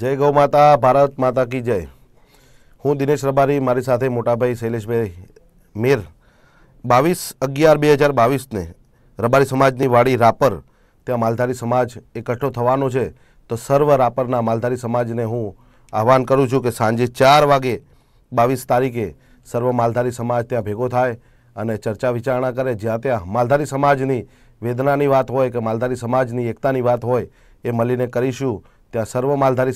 जय गौ माता भारत माता की जय हूं दिनेश रबारी मारी साथी मोटा भाई शैलेश बेर मे 22 11 2022 ने रबारी समाज ની વાડી રાપર તે માલધારી સમાજ એકઠો થવાનો છે તો સર્વ રાપર ના માલધારી સમાજ ને હું આહવાન કરું છું કે સાંજે 4 વાગે 22 તારીખે સર્વ માલધારી સમાજ ત્યાં ભેગો થાય અને ચર્ચા વિચારણા કરે જ્યાં તે માલધારી સમાજ ની વેદના ની વાત હોય કે માલધારી સમાજ ની એકતા ની વાત હોય એ મળીને કરીશું ત્યાં સર્વ માલધારી